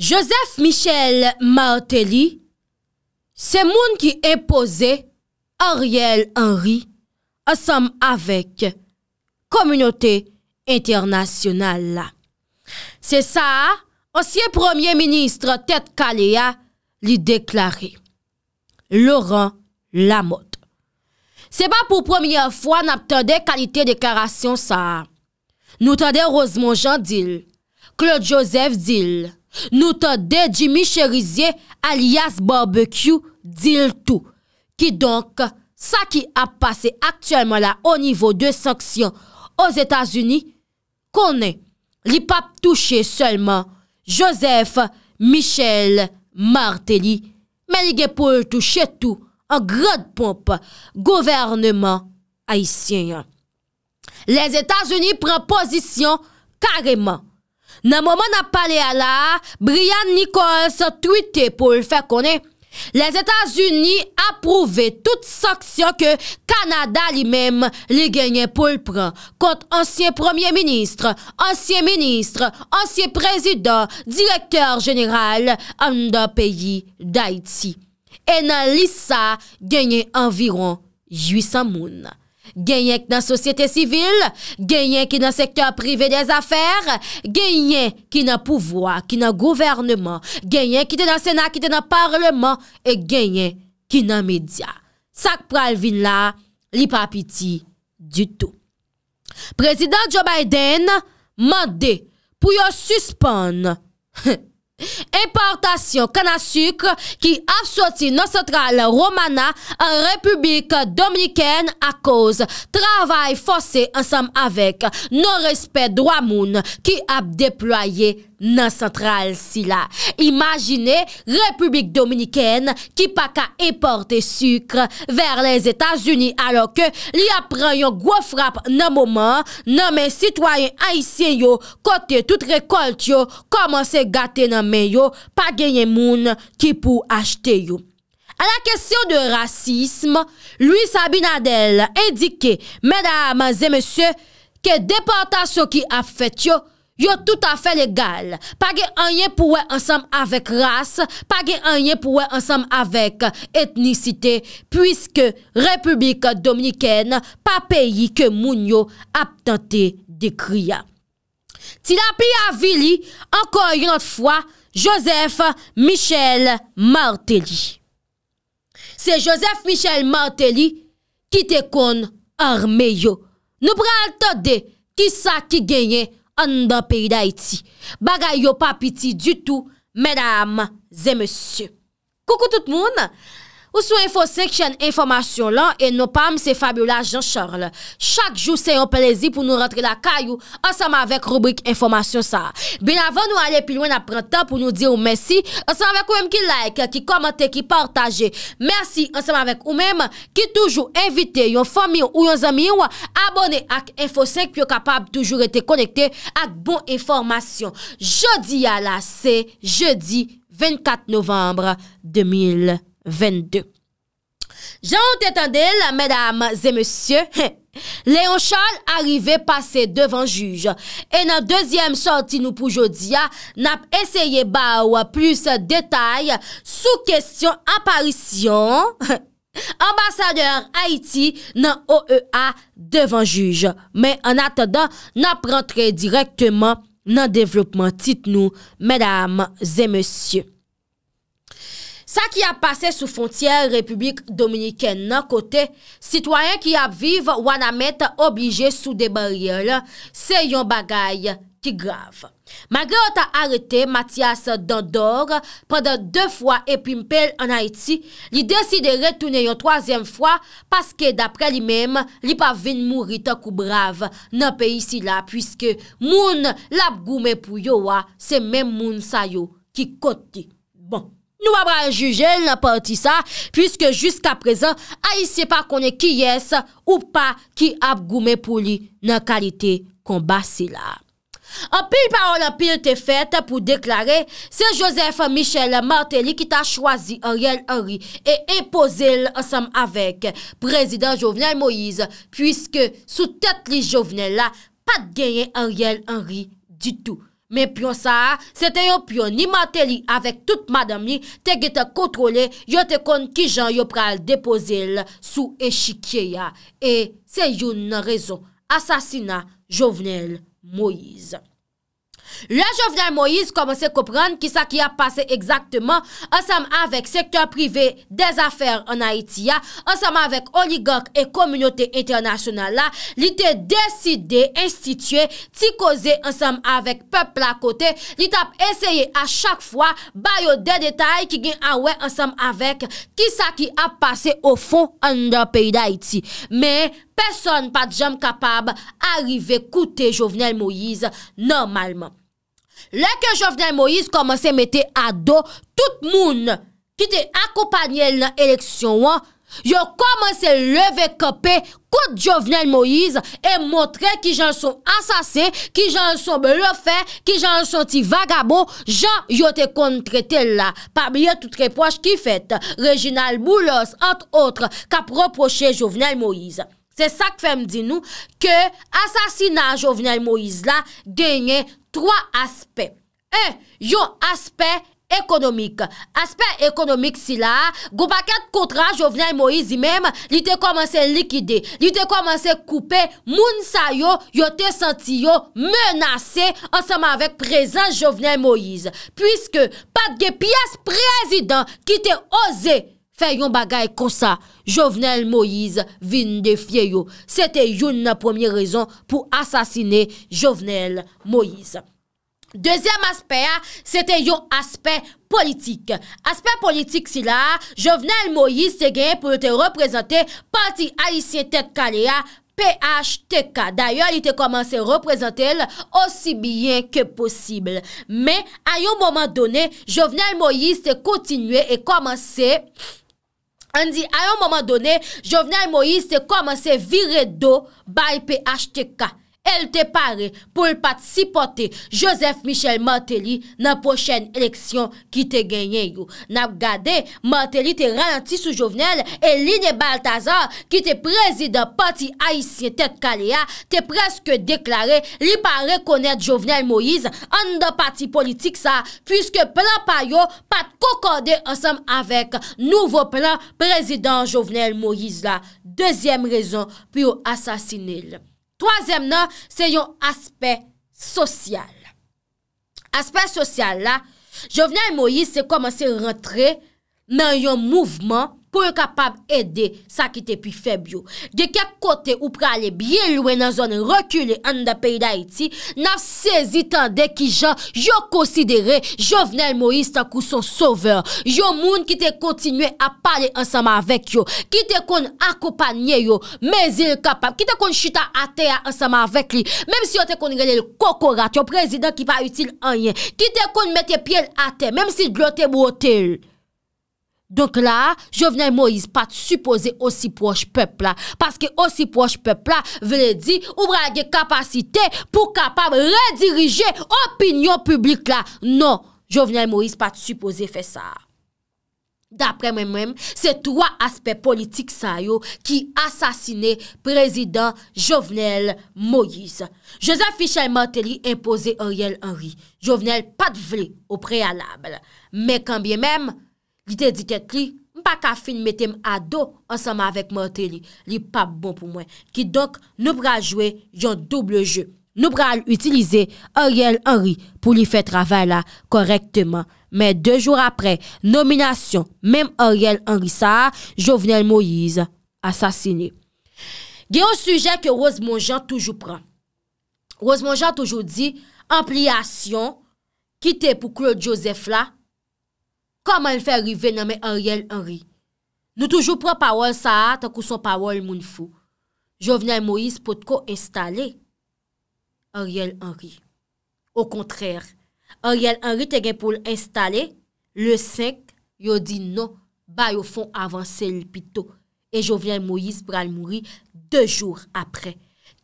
Josef Michel Maoteli, se moun ki epose Ariel Henry asom avek Komunote Internasyonal la. Se sa, ansye Premier Ministre Ted Kalea li deklare, Laurent Lamotte. Se pa pou premier fwa nap tende kalite deklarasyon sa, nou tende Rosemont Jean Dille, Claude Joseph Dille, Nous t'en Jimmy alias Barbecue dil tout qui donc, ça qui a passé actuellement là au niveau de sanctions aux états unis connaît li touché touché seulement Joseph Michel Martelly mais il peut touché tout en grande pompe gouvernement haïtien Les états unis prennent position carrément Nan mouman ap pale ala, Brian Nichols tweete pou l'fè konen. Les Etats-Unis a prouvé tout s'aksyon ke Kanada li mèm li genyen pou l'pran kont ansyen premier ministre, ansyen ministre, ansyen prezident, direktor jeneral an da peyi d'Haïti. E nan lisa genyen environ 800 moun. Genyen ki nan sosyete sivil, genyen ki nan sektor privé des afer, genyen ki nan pouvoi, ki nan gouvernement, genyen ki nan senat, ki nan parlement, genyen ki nan media. Sak pral vin la, li pa piti du tout. Prezident Joe Biden mande pou yo suspon. importasyon kanasyk ki ap soti nosotral Romana republik dominiken a koz travay fose ansam avek non respet Dwa Moun ki ap deploye nan sentral si la. Imagine, Republik Dominikène ki pa ka importe sukre ver les Etats-Unis alo ke li apren yon gwo frap nan mouman nan men sitwayen aisyen yo, kote tout rekolt yo, koman se gaten nan men yo, pa genyen moun ki pou achete yo. A la kesyon de rasisme, Louis Sabinadel indike mèdames et messieurs ke deportation ki ap fète yo Yo tout afe legal, pa gen anye pouwe ansam avek ras, pa gen anye pouwe ansam avek etnicite, pwiske Republik Dominikene pa peyi ke moun yo aptante dekri ya. Ti la pi avili, anko yonot fwa, Joseph Michel Martelly. Se Joseph Michel Martelly ki te kon arme yo, nou pral to de ki sa ki genye, Onda peyday ti, bagay yo papi ti du tou, Medama, zemesye. Koukou tout moun! Ou sou infosek chen informasyon lan, e nou pam se Fabiola Jean-Charles. Chak jou se yon plezi pou nou rentre la kayou, ansame avèk rubrik informasyon sa. Ben avèk nou ale pilouen apre tan pou nou di ou mèsi, ansame avèk ou mèm ki like, ki komante, ki partaje. Mèsi ansame avèk ou mèm ki toujou invite yon fami ou yon zami yon abone ak infosek pou yon kapab toujou rete konekte ak bon informasyon. Jodi ya la, se jeudi 24 novembre 2020. Jean Tétendel, mesdames et messieurs, Léon Charles arrivait passé devant juge et na deuxième sortie nous pour aujourd'hui ah, n'a essayé pas ou ah, plus détail sous question apparition ambassadeur Haïti nan OEA devant juge. Mais en attendant, n'apprendrait directement nan développement titre nous, mesdames et messieurs. Sa ki ap pase sou fontyer Republik Dominiken nan kote, sitwayen ki ap vive wana met oblije sou de bariyel, se yon bagay ki grave. Magre o ta arete, Matias Dandor, prende de fwa epimpel an Haiti, li deside retoune yon toazen fwa, paske dapre li mem, li pa vin mou rite kou brave nan pe isi la, puisque moun la pgoume pou yo wa, se men moun sayo ki kote. Bon. Nou wabran juje l nan parti sa, pwiske jusqu aprezen, ay se pa konen ki yes ou pa ki ap goumen pou li nan kalite kon basi la. An pil parol an pil te fet pou deklare, se Josef Michel Martelly ki ta chwazi Ariel Henry e impose l ansam avek prezident jovenel Moïse, pwiske sou tet li jovenel la pa genye Ariel Henry di tou. Men pyon sa, se te yon pyon ni mateli avèk tout madam li, te ge te kontrole, yo te kon ki jan yo pral depoze l sou e chikye ya. E se yon nan rezon, asasina Jovenel Moïse. Le jovenel Moïse komanse kopran ki sa ki ap pase egzaktman ansam avèk sektor privè des afèr an Haitia, ansam avèk oligark e komynotè internasyonal la, li te deside, institye, ti koze ansam avèk pepl akote, li tap eseye a chak fwa bayo de detay ki gen anwè ansam avèk ki sa ki ap pase o fon an nan peyi d'Haiti. Me, peson pa djam kapab arive koute jovenel Moïse normalman. Lè ke Jovenel Moïse komanse mette a do, tout moun ki te akopanyel nan eleksyon an, yo komanse levekope kout Jovenel Moïse e motre ki jan sou asase, ki jan sou blefè, ki jan sou ti vagabo, jan yo te kontrete la. Parmi yon tout repouache ki fèt, Reginald Moulos, antre otre, kap reproche Jovenel Moïse. Se sak fem di nou, ke asasina Jovenel Moïse la, denye koum. Tro aspe. Un, yon aspe ekonomik. Aspe ekonomik si la, goupa ket kontran Jovenel Moïse imem, li te komanse likide, li te komanse koupe, moun sa yo, yo te senti yo menase, ansama avek prezant Jovenel Moïse. Puiske, pat ge pias prezident, ki te oze likide, fè yon bagay konsa, Jovenel Moïse vin defye yon. Sète yon nan pwemye rezon pou asasine Jovenel Moïse. Dezyem aspey a, sète yon aspey politik. Aspey politik si la, Jovenel Moïse te genye pou yote reprezentè pati Alicien Tekkalea, PHTK. Dayon, yote komanse reprezentè el osi byen ke posible. Men, an yon moman donè, Jovenel Moïse te kontinue e komanse... An di ayon mwama done, Jovnay Moise se koman se vire do bay pe ashte ka. El te pare pou l pat sipote Joseph Michel Martelly nan pochen eleksyon ki te genyen yo. Nap gade, Martelly te ralenti sou Jovenel, e Lini Baltazar ki te prezident pati Aisyen Ted Kalea te preske deklare li pa rekonet Jovenel Moïse an da pati politik sa, fiske plan payo pati kokande ansam avek nouvo plan prezident Jovenel Moïse la. Dezyem rezon pou yo asasine l. Toazèm nan, se yon aspey sosyal. Aspey sosyal la, Jovnia et Moïse se komanse rentre nan yon mouvment pou yon kapab ede sa ki te pi feb yo. De kek kote ou prale biye loue nan zon rekyle an da peyi da iti, naf sezi tan de ki jan, yo konsidere jovenel Moïse ta kouson soveur, yo moun ki te kontinwe a pale ansama vek yo, ki te kon akopanye yo, mezi yon kapab, ki te kon chita ate ya ansama vek li, mem si yon te kon gane l kokorat, yo prezident ki pa util anye, ki te kon mette piel ate, mem si glote mwote l. Donk la, Jovenel Moïse pa te suppose osi proche pep la. Paske osi proche pep la, vene di, oubrage kapasite pou kapab redirije opinyon publik la. Non, Jovenel Moïse pa te suppose fe sa. Dapre men men, se 3 aspe politik sa yo ki asasine prezident Jovenel Moïse. Joseph Fichel-Mantelli impose oriel ori. Jovenel pa te vle ou prealable. Men kambye men, li dediket li, mpa ka fin metem a do, ansama avèk mwote li, li pa bon pou mwen, ki donk nou pral jwe yon double jè, nou pral utilize Ariel Henry, pou li fè travè la, korektèman, mè de jòr apre, nominasyon, mèm Ariel Henry sa, Jovenel Moïse, asasini. Ge ou sujè ke Rose Mongeant toujou pran, Rose Mongeant toujou di, ampliasyon, kite pou Claude Joseph la, Koman l fè rive nan men Ariel Henry? Nou toujou pran pawol sa hata kou son pawol moun fou. Jo vnen Moïse pou tko installe Ariel Henry. Ou kontrèr, Ariel Henry te gen pou l installe, le senk yo di nou ba yo fon avanse l pito. E jo vnen Moïse pral mouri de jour apre.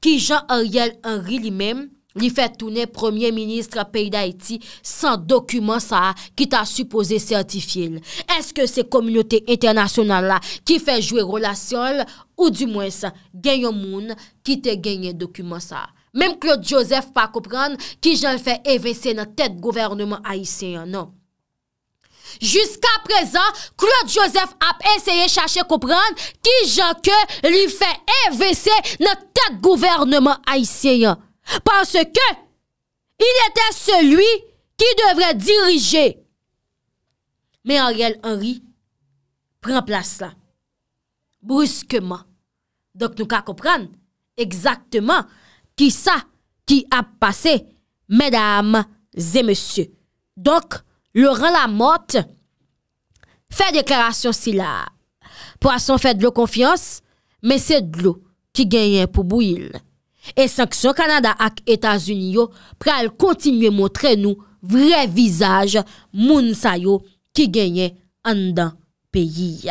Ki jan Ariel Henry li mèm, Li fè toune Premier Ministre peyi d'Haïti San dokumen sa Ki ta suppose sertifil Eske se komunite internasyonan la Ki fè jwe rola sol Ou di mwen sa Genyon moun ki te genyen dokumen sa Mem Claude Joseph pa koupran Ki jan fè evese na tèt gouvernement Aïsien, nan Juska prezan Claude Joseph ap enseye chache koupran Ki jan ke li fè Evese na tèt gouvernement Aïsien, nan Parce que il était celui qui devrait diriger. Mais Henri, Henri, prend place là. Brusquement. Donc nous can comprenne exactement qui ça qui a passé, mesdames et messieurs. Donc Laurent Lamotte fait déclaration si là. Poisson fait de l'eau confiance, mais c'est de l'eau qui gagne un poubouil. E sanksyon Kanada ak Etasuniyo pral kontinye motren nou vre vizaj moun sayo ki genye an dan peyi.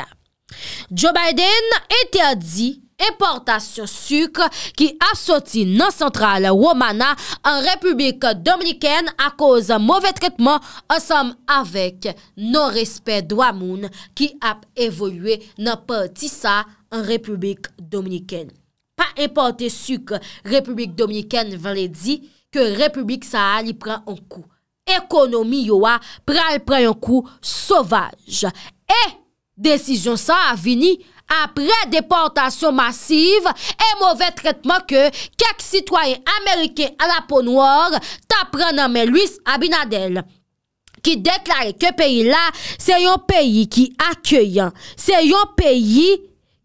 Joe Biden ete adzi importasyon suk ki ap soti nan sentral womanan an Republik Dominikene ak oz mouve tretman asam avek non respet do amoun ki ap evolwe nan pati sa an Republik Dominikene. pa impante suk Republik Dominikène vèlè di ke Republik Sahal y pran an kou. Ekonomi yo a pral pran an kou sauvage. E, desijon sa a vini apre deportasyon masiv e mouve tretman ke kek sitwoyen Amerike a la po noor ta pran an men Luis Abinadel ki deklare ke peyi la se yon peyi ki akyeyan, se yon peyi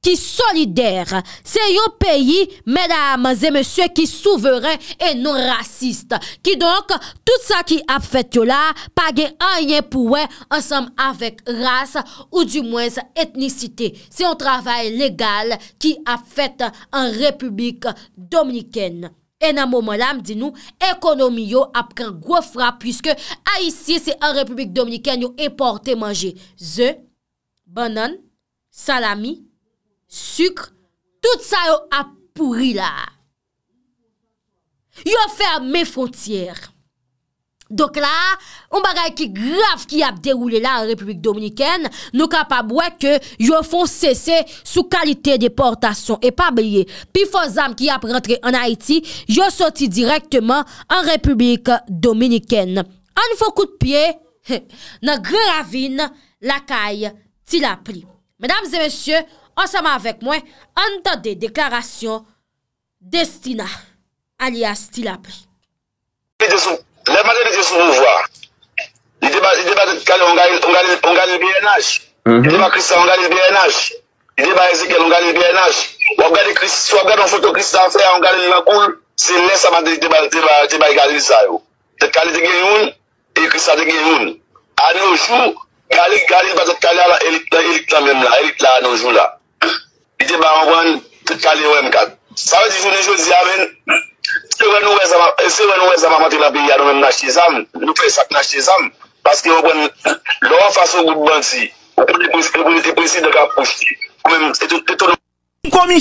Ki solidaire. Se yon peyi, mèdames et mèsyè, ki souverè et non-rasiste. Ki donk, tout sa ki ap fèt yon la, pa gen anyen pouè ansam avèk rase ou di mwen sa etnicité. Se yon travèl legal ki ap fèt an republik dominikèn. E nan mouman lam, di nou, ekonomi yo ap kan gofra pwiske a isi se an republik dominikèn yo eportè manje zè, banan, salami, Sükre, tout sa yo ap pouri la. Yo ferme frontiere. Dok la, un bagay ki graf ki ap deroule la an Republik Dominikène, nou kapabwe ke yo fon sese sou kalite deportasyon. E pa blye, pi fon zam ki ap rentre an Haiti, yo soti direktman an Republik Dominikène. An nou fon kout piye, nan gravin lakay ti la pri. Medams et messieurs, ansama avèk mwen, anta de deklarasyon destina alia stil api leman de de sou mou vwa i deba de kale on gale BNH i deba krisan on gale BNH i deba e zikel on gale BNH wap gade kris, wap gade an fotokris an fè an gale lakoun, se lè saman de deba i gale lisa yo te kale de gen yon, e krisan de gen yon an nou joun gale, gale, ba de kale ala elik la, elik la, elik la an nou joun la Jè ba an gwen te kalè wèm kag. Sa wè di jounen jò di avèn, se wè nou wè zama matè la biyè an wèm na chizam, nou fè sak na chizam, paske an gwen lò an fasyo wè gwen si, an gwen te pwisi de ka pouj ti. Koumèm, se te tonou. Koumèm,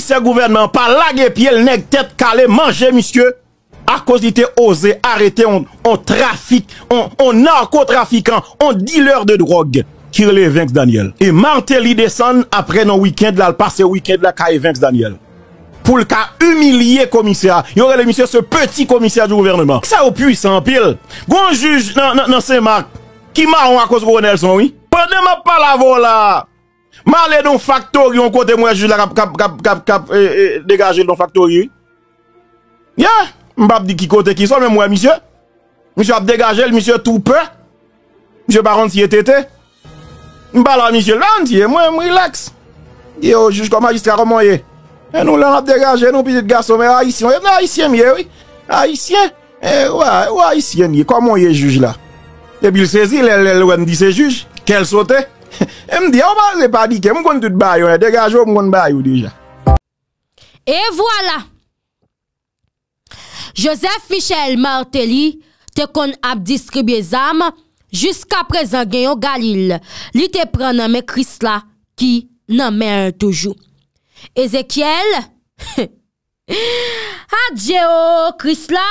se te tonou. Kirli e vengs Daniel. E Martel i desan apre nan wikend la, l'passe wikend la, ka e vengs Daniel. Poul ka humiliye komisyar. Yorele, misye, se peti komisyar di gouvernement. Sa ou pwisan, pil? Gon juj nan se mak, ki maron akos koronel son, oui? Pwede man pa la vola! Malen nou faktor yon kote mwen juj la kap, kap, kap, kap, kap, degaje l nou faktor yon. Ya, mbap di ki kote ki son, mwen mwen, misye. Mishwa ap degaje l, misye, toupe. Mishwe baron si etete, Mbala misye lantye, mwen mwilaks. Di yo, juj kwa magistra kwa mwen ye. E eh, nou lan ap degaje, nou pise de gaso, mwen ayisyen, mwen ayisyen miye, oui. Ayisyen, eh, oh, ou ayisyen ye, kwa mwen ye juj la. E bil sezi, lwen di se juj, kel sote. E mdi, ou pa se pa dike, mwen kon tout bayo, degaje ou mwen bayo deja. E vwala. Joseph Michel Martelly, te kon ap diskribe zame, Jiska prezen genyo Galil, li te pren name Krisla ki nanme an toujou. Ezekiel, adjèo oh, Krisla,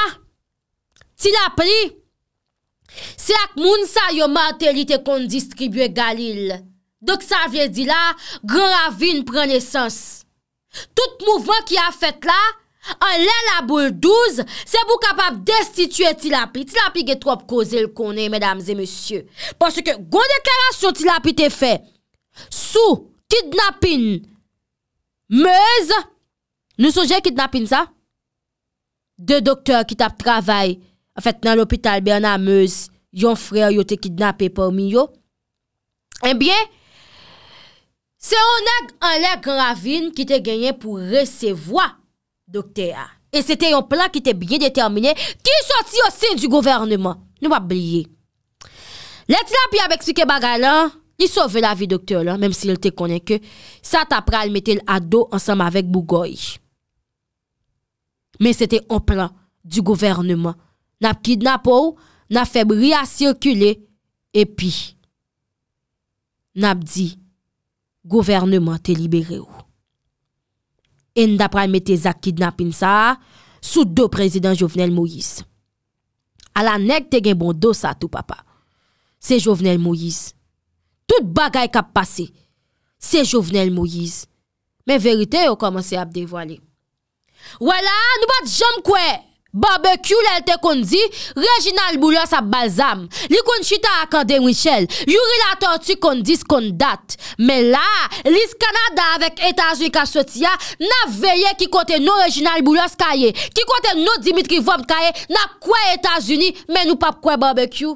ti la pri. Se ak moun sa yo mante li te kont distribuye Galil. Dok sa vye di la, gran avin pren esans. Tout mouvan ki a fet la... an lè la boule 12, se pou kapap destituè ti lapi. Ti lapi ge trop koze l konè, mesdames et messieurs. Porsi ke goun deklarasyon ti lapi te fè, sou, kidnapin, mez, nou souje kidnapin sa, de doktèr ki tap travay, an fèt nan l'opital bi an amez, yon frè yo te kidnapè pa ou mi yo, eh en biè, se ou neg an lè gravine ki te genyen pou resevwa, Dokte a. E sete yon plan ki te bie determine. Ki sorti yo sin du governement. Ni wap bie. Le ti la pi avek si ke baga lan. Ni sove la vi dokte la. Mem si l te konenke. Sa ta pral mette l ado ansam avek Bougoy. Men sete yon plan du governement. Nap kidnap ou. Nap febri a sirkule. E pi. Nap di. Gouvernement te libere ou. en da pral mette Zakid na pin sa, sou do prezident Jovenel Moïse. A la nek te gen bon do sa tou papa, se Jovenel Moïse. Tout bagay kap pase, se Jovenel Moïse. Men verite yo komanse ap devwale. Wala, nou bat jom kwe! Barbekü lèl te kondi, Reginald Boulos ap balsam. Li kondi chita akande wichel, yuri la tortu kondi skondat. Mè la, lis Kanada avèk Etasuni ka soti ya, na veye ki konte nou Reginald Boulos kaje, ki konte nou Dimitri Vom kaje, na kwen Etasuni, mè nou pap kwen barbekü.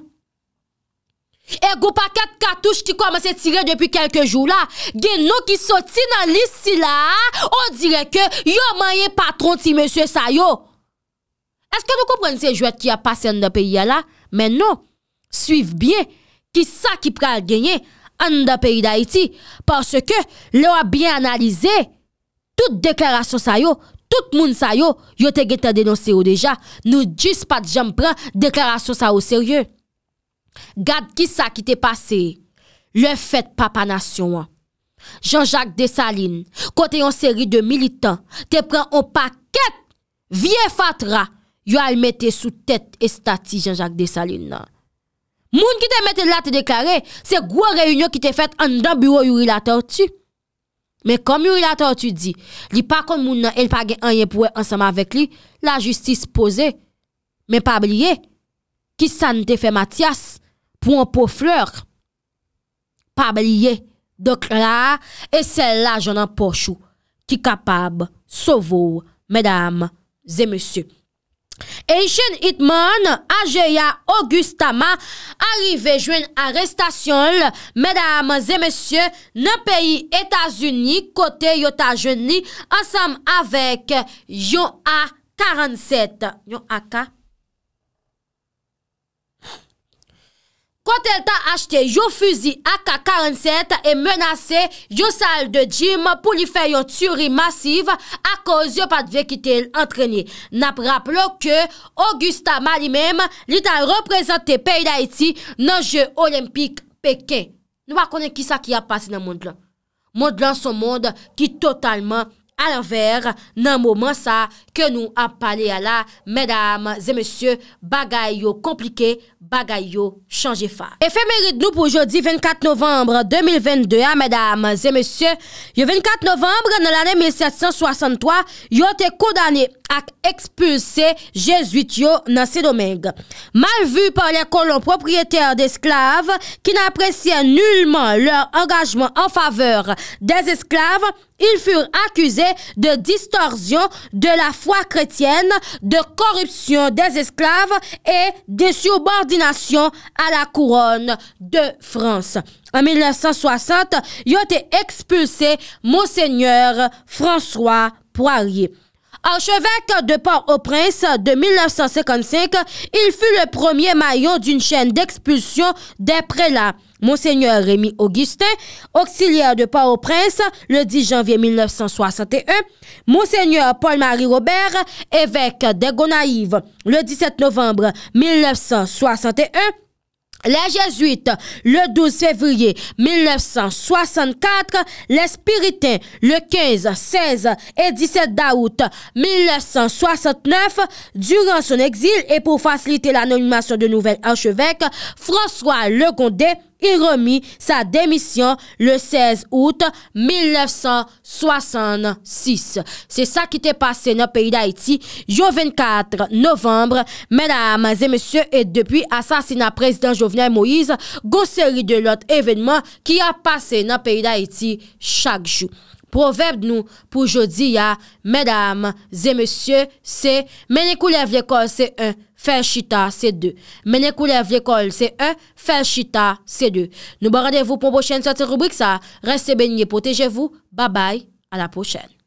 E go pa ket katouj ki komanse tire dèpi kelke jou la, gen nou ki soti nan lis si la, on dire ke, yo manye patron ti mè se sayo. Eske nou kompren se jwet ki a pase an da peyi ya la? Men nou, suiv bien ki sa ki pral genye an da peyi da iti parce ke lou a bien analize tout deklarasyon sa yo tout moun sa yo yo te gete denonseyo deja nou jis pat jenm pran deklarasyon sa yo serye Gad ki sa ki te pase le fet papa nasyon Jean-Jacques Desalines kote yon seri de militant te pran o paket vie fatra yo al mette sou tet e stati janjak de salin nan. Moun ki te mette la te deklare, se gwa reyunyo ki te fet an dan bureau yu rilator tu. Men kom yu rilator tu di, li pa kon moun nan el pa gen anye pouwe ansama vek li, la justis pose. Men pabliye, ki san te fe matyas pou an po fleur. Pabliye, do klar, e sel la jenan pochou ki kapab sovo mèdame zè mèsyou. Eyshen Hitman, Ajeya Augustama, arive jwen arrestasyon, mèdames et mèsyè, nan peyi Etasuni, kote Yotajeni, ansam avek Yo A 47. Yo A 47. Kon tel tan achte yo fuzi AK-47 e menase yo sal de jim pou li fe yo tsyuri masiv a koz yo pat vekite el antrenye. Nap rapplo ke Augusta Mali mem li tan represente peyi da eti nan je olympik Pekin. Nou akone ki sa ki apasi nan mond lan. Mond lan son mond ki totalman pekine. al anver nan mouman sa ke nou ap pale ala mèdame, zè mèsyè, bagay yo komplike, bagay yo chanje fa. Efe mèrit nou pou jodi 24 novembre 2022, a mèdame, zè mèsyè, yo 24 novembre nan l'anè 1763, yo te kodane ak ekspulse jesuit yo nan sè domèng. Mal vu par lè kolon proprièter d'esklav ki nan apresyen nullman lèr engajman an faveur dèz esklav, ils furent accusés de distorsion de la foi chrétienne, de corruption des esclaves et de subordination à la couronne de France. En 1960, ils ont été expulsé Monseigneur François Poirier. Archevêque de Port-au-Prince de 1955, il fut le premier maillot d'une chaîne d'expulsion des prélats. Monseigneur Rémi Augustin, auxiliaire de Port-au-Prince le 10 janvier 1961, Monseigneur Paul-Marie Robert, évêque des le 17 novembre 1961, les Jésuites, le 12 février 1964, les Spiritains, le 15, 16 et 17 d'août 1969, durant son exil et pour faciliter l'anonymation de nouvel archevêque, François Le Legondé il remi sa demisyon le 16 août 1966. Se sa ki te pase nan peyi da Haiti, yo 24 novembre, mena amaze mese et depi, asasina prezident Jovenel Moïse, goseri de lot evenement ki a pase nan peyi da Haiti chak jou. Proverb nou pou jodi ya, medam, zemesye, se, menekou lev l'ekol, se, un, fel chita, se, de. Menekou lev l'ekol, se, un, fel chita, se, de. Nou ba bon radevou pou mpochene satir rubrik sa. Reste benye, potejevou, babay, ala pochene.